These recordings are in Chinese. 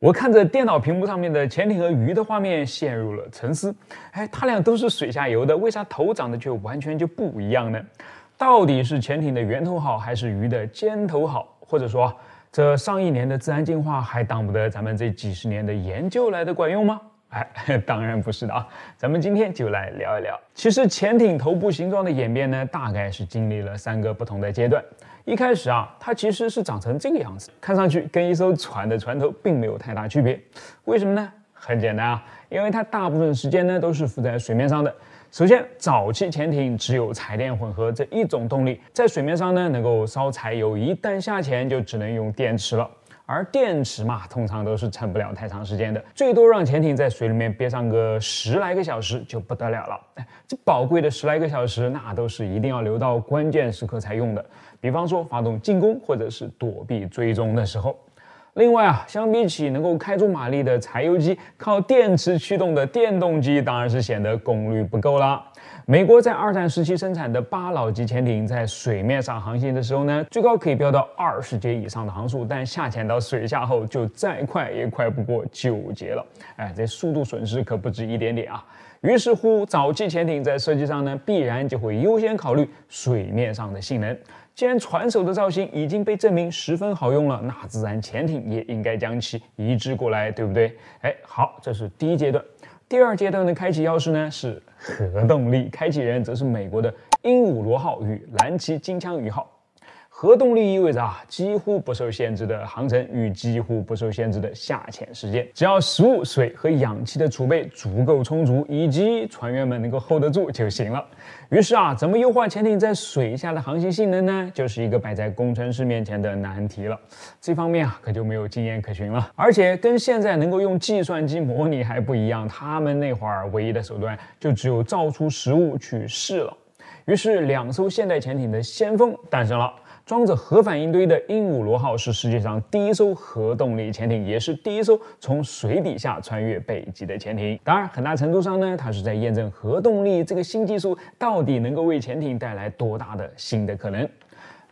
我看着电脑屏幕上面的潜艇和鱼的画面，陷入了沉思。哎，它俩都是水下游的，为啥头长得却完全就不一样呢？到底是潜艇的圆头好，还是鱼的尖头好？或者说，这上亿年的自然进化还挡不得咱们这几十年的研究来的管用吗？哎，当然不是的啊！咱们今天就来聊一聊，其实潜艇头部形状的演变呢，大概是经历了三个不同的阶段。一开始啊，它其实是长成这个样子，看上去跟一艘船的船头并没有太大区别。为什么呢？很简单啊，因为它大部分时间呢都是浮在水面上的。首先，早期潜艇只有柴电混合这一种动力，在水面上呢能够烧柴油，一旦下潜就只能用电池了。而电池嘛，通常都是撑不了太长时间的，最多让潜艇在水里面憋上个十来个小时就不得了了。这宝贵的十来个小时，那都是一定要留到关键时刻才用的，比方说发动进攻或者是躲避追踪的时候。另外啊，相比起能够开足马力的柴油机，靠电池驱动的电动机当然是显得功率不够了。美国在二战时期生产的巴老级潜艇，在水面上航行的时候呢，最高可以飙到二十节以上的航速，但下潜到水下后，就再快也快不过九节了。哎，这速度损失可不止一点点啊！于是乎，早期潜艇在设计上呢，必然就会优先考虑水面上的性能。既然船首的造型已经被证明十分好用了，那自然潜艇也应该将其移植过来，对不对？哎，好，这是第一阶段。第二阶段的开启钥匙呢是核动力，开启人则是美国的鹦鹉螺号与蓝鳍金枪鱼号。核动力意味着啊，几乎不受限制的航程与几乎不受限制的下潜时间，只要食物、水和氧气的储备足够充足，以及船员们能够 hold 得住就行了。于是啊，怎么优化潜艇在水下的航行性能呢？就是一个摆在工程师面前的难题了。这方面啊，可就没有经验可循了。而且跟现在能够用计算机模拟还不一样，他们那会儿唯一的手段就只有造出实物去试了。于是两艘现代潜艇的先锋诞生了。装着核反应堆的鹦鹉螺号是世界上第一艘核动力潜艇，也是第一艘从水底下穿越北极的潜艇。当然，很大程度上呢，它是在验证核动力这个新技术到底能够为潜艇带来多大的新的可能。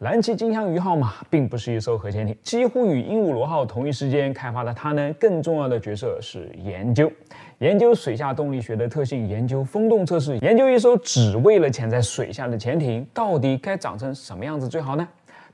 蓝鳍金枪鱼号嘛，并不是一艘核潜艇，几乎与鹦鹉螺号同一时间开发的它呢，更重要的角色是研究，研究水下动力学的特性，研究风洞测试，研究一艘只为了潜在水下的潜艇到底该长成什么样子最好呢？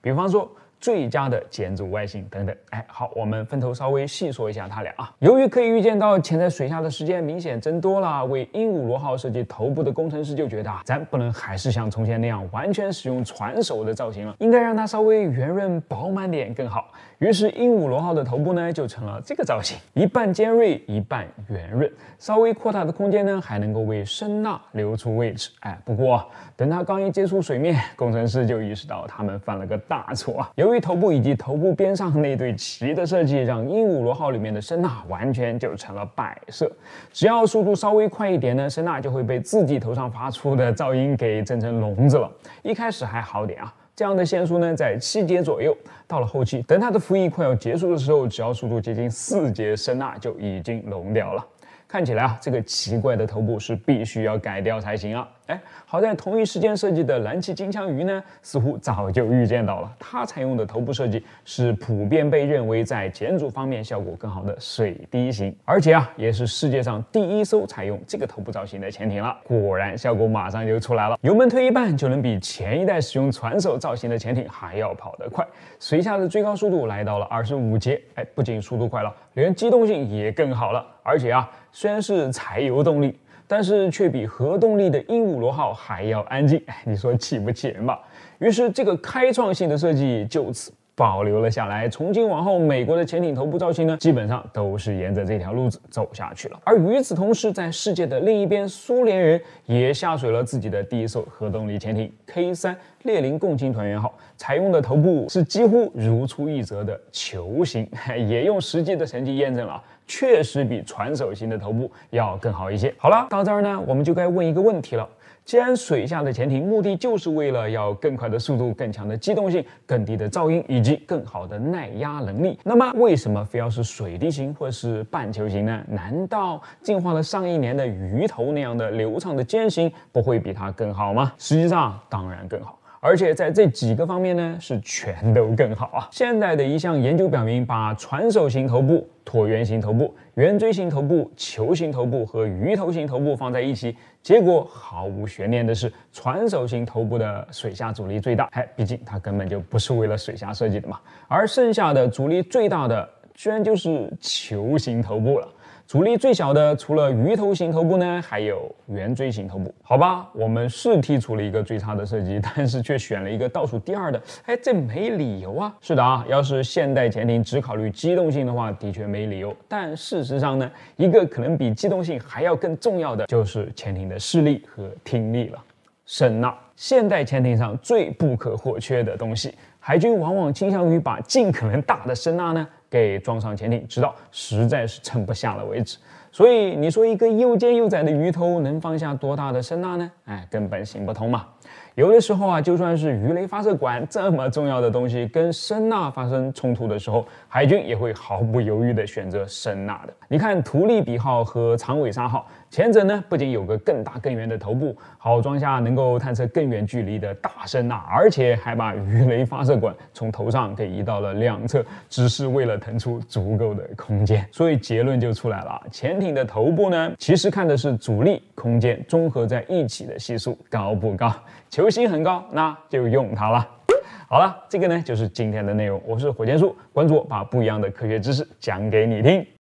比方说。最佳的建筑外形等等，哎，好，我们分头稍微细说一下它俩啊。由于可以预见到潜在水下的时间明显增多了，为鹦鹉螺号设计头部的工程师就觉得啊，咱不能还是像从前那样完全使用船首的造型了，应该让它稍微圆润饱满点更好。于是鹦鹉螺号的头部呢就成了这个造型，一半尖锐，一半圆润，稍微扩大的空间呢还能够为声呐留出位置。哎，不过等它刚一接触水面，工程师就意识到他们犯了个大错，啊。由于对头部以及头部边上那对鳍的设计，让鹦鹉螺号里面的声呐完全就成了摆设。只要速度稍微快一点呢，声呐就会被自己头上发出的噪音给震成聋子了。一开始还好点啊，这样的限速呢在七节左右。到了后期，等它的服役快要结束的时候，只要速度接近四节，声呐就已经聋掉了。看起来啊，这个奇怪的头部是必须要改掉才行啊。哎，好在同一时间设计的蓝鳍金枪鱼呢，似乎早就预见到了。它采用的头部设计是普遍被认为在减阻方面效果更好的水滴型，而且啊，也是世界上第一艘采用这个头部造型的潜艇了。果然，效果马上就出来了，油门推一半就能比前一代使用船首造型的潜艇还要跑得快，水下的最高速度来到了二十五节。哎，不仅速度快了，连机动性也更好了。而且啊，虽然是柴油动力。但是却比核动力的鹦鹉螺号还要安静，你说气不气人吧？于是这个开创性的设计就此。保留了下来。从今往后，美国的潜艇头部造型呢，基本上都是沿着这条路子走下去了。而与此同时，在世界的另一边，苏联人也下水了自己的第一艘核动力潜艇 K 三列宁共青团员号，采用的头部是几乎如出一辙的球形，也用实际的成绩验证了，确实比船首型的头部要更好一些。好了，到这儿呢，我们就该问一个问题了。既然水下的潜艇目的就是为了要更快的速度、更强的机动性、更低的噪音以及更好的耐压能力，那么为什么非要是水滴型或是半球型呢？难道进化了上亿年的鱼头那样的流畅的尖形不会比它更好吗？实际上，当然更好。而且在这几个方面呢，是全都更好啊！现在的一项研究表明，把船首型头部、椭圆形头部、圆锥形头部、球形头部和鱼头型头部放在一起，结果毫无悬念的是，船首型头部的水下阻力最大，哎，毕竟它根本就不是为了水下设计的嘛。而剩下的阻力最大的，居然就是球形头部了。阻力最小的除了鱼头型头部呢，还有圆锥形头部。好吧，我们是剔除了一个最差的设计，但是却选了一个倒数第二的。哎，这没理由啊！是的啊，要是现代潜艇只考虑机动性的话，的确没理由。但事实上呢，一个可能比机动性还要更重要的就是潜艇的视力和听力了。声呐，现代潜艇上最不可或缺的东西。海军往往倾向于把尽可能大的声呐呢。给装上潜艇，直到实在是撑不下了为止。所以你说一个又尖又窄的鱼头能放下多大的声呐呢？哎，根本行不通嘛。有的时候啊，就算是鱼雷发射管这么重要的东西跟声呐发生冲突的时候，海军也会毫不犹豫地选择声呐的。你看图利比号和长尾鲨号。前者呢，不仅有个更大更圆的头部，好装下能够探测更远距离的大声呐，而且还把鱼雷发射管从头上给移到了两侧，只是为了腾出足够的空间。所以结论就出来了：潜艇的头部呢，其实看的是主力空间综合在一起的系数高不高。球心很高，那就用它了。好了，这个呢就是今天的内容。我是火箭叔，关注我，把不一样的科学知识讲给你听。